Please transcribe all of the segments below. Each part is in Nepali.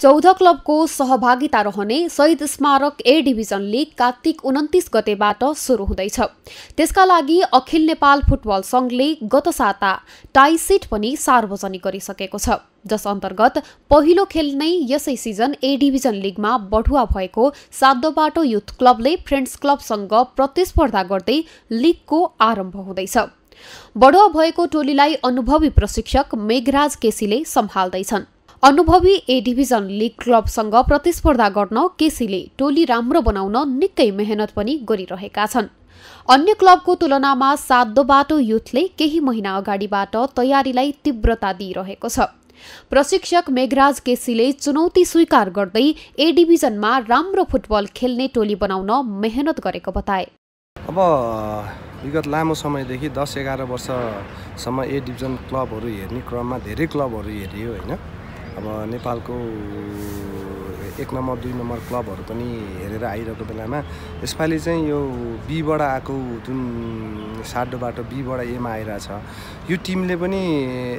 चौध क्लबको सहभागिता रहने शहीद स्मारक ए डिभिजन लिग कार्तिक उन्तिस गतेबाट सुरु हुँदैछ त्यसका लागि अखिल नेपाल फुटबल संघले गत साता सिट पनि सार्वजनिक गरिसकेको छ जस अन्तर्गत पहिलो खेल नै यसै सिजन ए डिभिजन लिगमा बढुवा भएको साधोबाटो युथ क्लबले फ्रेन्ड्स क्लबसँग प्रतिस्पर्धा गर्दै लिगको आरम्भ हुँदैछ बढुवा भएको टोलीलाई अनुभवी प्रशिक्षक मेघराज केसीले सम्हाल्दैछन् अनुभवी ए डिभिजन लिग क्लबसँग प्रतिस्पर्धा गर्न केसीले टोली राम्रो बनाउन निकै मेहनत पनि गरिरहेका छन् अन्य क्लबको तुलनामा बाटो युथले केही महिना अगाडिबाट तयारीलाई तीव्रता दिइरहेको छ प्रशिक्षक मेघराज केसीले चुनौती स्वीकार गर्दै ए डिभिजनमा राम्रो फुटबल खेल्ने टोली बनाउन मेहनत गरेको बताए अब विगत लामो समयदेखि दस एघार वर्षसम्म ए डिभिजन क्लबहरू हेर्ने क्रममा धेरै क्लबहरू हेरियो होइन अब नेपालको एक नम्बर दुई नम्बर क्लबहरू पनि हेरेर आइरहेको बेलामा यसपालि चाहिँ यो बीबाट आएको जुन साडो बाटो बीबाट एमा आइरहेछ यो टिमले पनि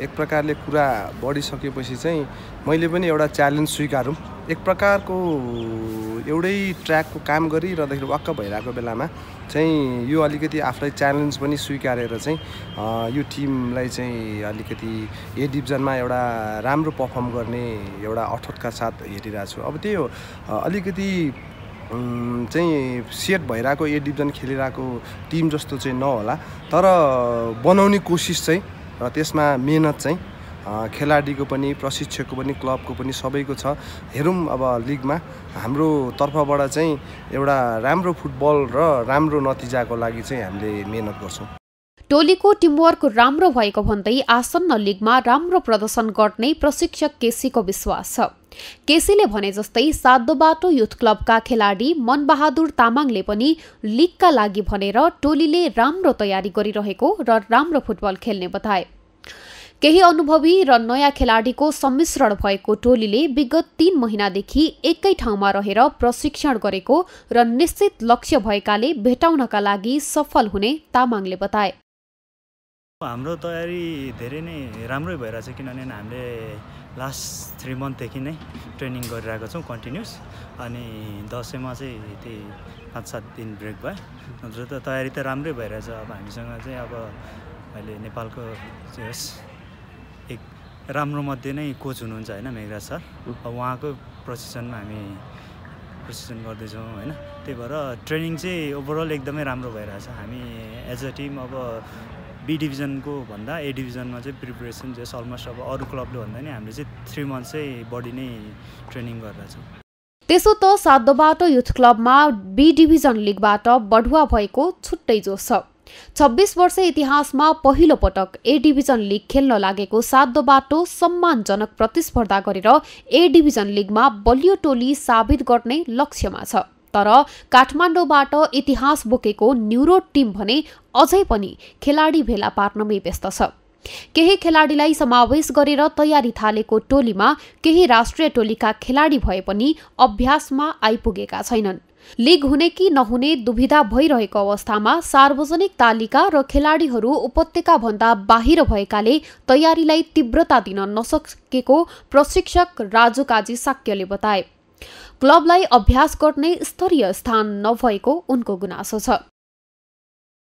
एक प्रकारले कुरा बढिसकेपछि चाहिँ मैले पनि एउटा च्यालेन्ज स्वीकारौँ एक प्रकारको एउटै ट्र्याकको काम गरिरहँदाखेरि वाक्क भइरहेको बेलामा चाहिँ यो अलिकति आफूलाई च्यालेन्ज पनि स्वीकारेर चाहिँ यो टिमलाई चाहिँ अलिकति ए डिभिजनमा एउटा राम्रो पर्फर्म गर्ने एउटा अठोटका साथ हेरिरहेको छु अब त्यही हो अलिकति चाहिँ सेट भइरहेको ए डिभिजन खेलिरहेको टिम जस्तो चाहिँ नहोला तर बनाउने कोसिस चाहिँ र त्यसमा मेहनत चाहिँ खेलाडीको पनि प्रशिक्षकको पनि क्लबको पनि सबैको छ हेरौँ अब लिगमा हाम्रो तर्फबाट चाहिँ एउटा राम्रो फुटबल र राम्रो नतिजाको लागि चाहिँ हामीले मेहनत गर्छौँ टोलीको टिमवर्क राम्रो भएको भन्दै आसन्न लिगमा राम्रो प्रदर्शन गर्ने प्रशिक्षक केसीको विश्वास छ केसीले भने जस्तै बाटो युथ क्लबका खेलाडी मनबहादुर तामाङले पनि लिगका लागि भनेर टोलीले राम्रो तयारी गरिरहेको र राम्रो फुटबल खेल्ने बताए केही अनुभवी र नयाँ खेलाडीको सम्मिश्रण भएको टोलीले विगत तीन महिनादेखि एकै ठाउँमा रहेर प्रशिक्षण गरेको र निश्चित लक्ष्य भएकाले भेटाउनका लागि सफल हुने तामाङले बताए हाम्रो तयारी धेरै नै राम्रै भइरहेछ किनभने हामीले लास्ट थ्री मन्थदेखि नै ट्रेनिङ गरिरहेको छौँ कन्टिन्युस अनि दसैँमा चाहिँ त्यही पाँच सात दिन ब्रेक भयो त तयारी त राम्रै भइरहेछ अब हामीसँग चाहिँ अब अहिले नेपालको होस् एक राम्रो मध्ये नै कोच हुनुहुन्छ होइन मेघराज सर उहाँको प्रशिक्षणमा हामी प्रशिक्षण गर्दैछौँ होइन त्यही भएर ट्रेनिङ चाहिँ ओभरअल एकदमै राम्रो भइरहेछ हामी एज अ टिम अब बी डिभिजनको भन्दा ए डिभिजनमा चाहिँ प्रिपरेसन जस अलमोस्ट अब अरू क्लबले भन्दा नि हामीले चाहिँ थ्री मन्थ चाहिँ बढी नै ट्रेनिङ गरिरहेछौँ त्यसो त साधोबाट युथ क्लबमा बी डिभिजन लिगबाट बढुवा भएको छुट्टै जोस छ छब्बिस वर्ष इतिहासमा पहिलो पटक ए डिभिजन लिग खेल्न लागेको साध्दो बाटो सम्मानजनक प्रतिस्पर्धा गरेर ए डिभिजन लिगमा बलियो टोली साबित गर्ने लक्ष्यमा छ तर काठमाडौँबाट इतिहास बोकेको न्युरो टिम भने अझै पनि खेलाडी भेला पार्नमै व्यस्त छ केही खेलाडीलाई समावेश गरेर तयारी थालेको टोलीमा केही राष्ट्रिय टोलीका खेलाडी भए पनि अभ्यासमा आइपुगेका छैनन् लिग हुने कि नहुने दुविधा भइरहेको अवस्थामा सार्वजनिक तालिका र खेलाडीहरू उपत्यकाभन्दा बाहिर भएकाले तयारीलाई तीव्रता दिन नसकेको प्रशिक्षक राजु काजी साक्यले बताए क्लबलाई अभ्यास गर्ने स्तरीय स्थान नभएको उनको गुनासो छ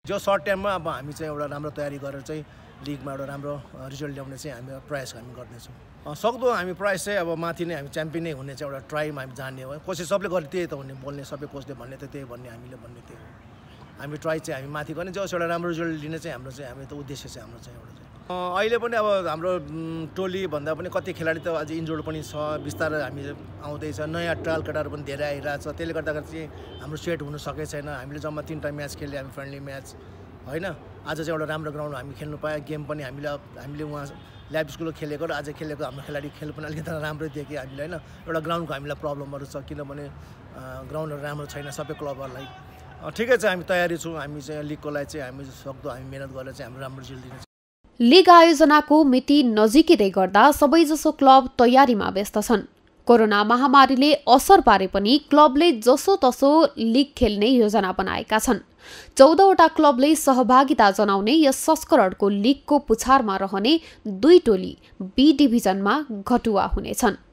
जो सर्ट टाइममा अब हामी चाहिँ एउटा राम्रो तयारी गरेर चाहिँ लिगमा एउटा राम्रो रिजल्ट ल्याउने चाहिँ हामी प्रयास हामी गर्नेछौँ सक्दो हामी प्रयास चाहिँ अब माथि नै हामी च्याम्पियन नै हुने चाहिँ एउटा ट्राईमा हामी जाने हो कोसिस सबले गर्ने त्यही त हुने बोल्ने सबै कोचले भन्ने त त्यही भन्ने हामीले भन्ने त्यही हो हामी ट्राई चाहिँ हामी माथि गर्ने जस एउटा राम्रो रिजल्ट लिने चाहिँ हाम्रो चाहिँ हामी त उद्देश्य चाहिँ हाम्रो चाहिँ एउटा चाहिँ अहिले पनि अब हाम्रो टोली भन्दा पनि कति खेलाडी त अझै इन्जोर्ड पनि छ बिस्तारै हामी आउँदैछ नयाँ ट्रायल केटाहरू पनि धेरै आइरहेको छ त्यसले गर्दाखेरि चाहिँ हाम्रो सेट हुनु सकेको छैन हामीले जम्मा तिनवटा म्याच खेल्यो हामी फ्रेन्डली म्याच होइन आज चाहिँ एउटा राम्रो ग्राउन्ड हामी खेल्नु पायो गेम पनि हामीले हामीले उहाँ ल्याब स्कुल खेलेको र आज खेलेको हाम्रो खेलाडी खेल पनि अलिकति राम्रै देखेँ हामीले होइन एउटा ग्राउन्डको हामीलाई प्रब्लमहरू छ किनभने ग्राउन्डहरू राम्रो छैन सबै क्लबहरूलाई ठिकै छ हामी तयारी छौँ हामी चाहिँ लिगको लागि चाहिँ हामी सक्दो हामी मिहिनेत गरेर चाहिँ हामी राम्रो जिल्दिने लिग आयोजनाको मिति नजिकिँदै गर्दा सबैजसो क्लब तयारीमा व्यस्त छन् कोरोना महामारीले असर पारे पनि क्लबले तसो लिग खेल्ने योजना बनाएका छन् चौधवटा क्लबले सहभागिता जनाउने यस संस्करणको लिगको पुछारमा रहने दुई टोली बी डिभिजनमा घटुवा हुनेछन्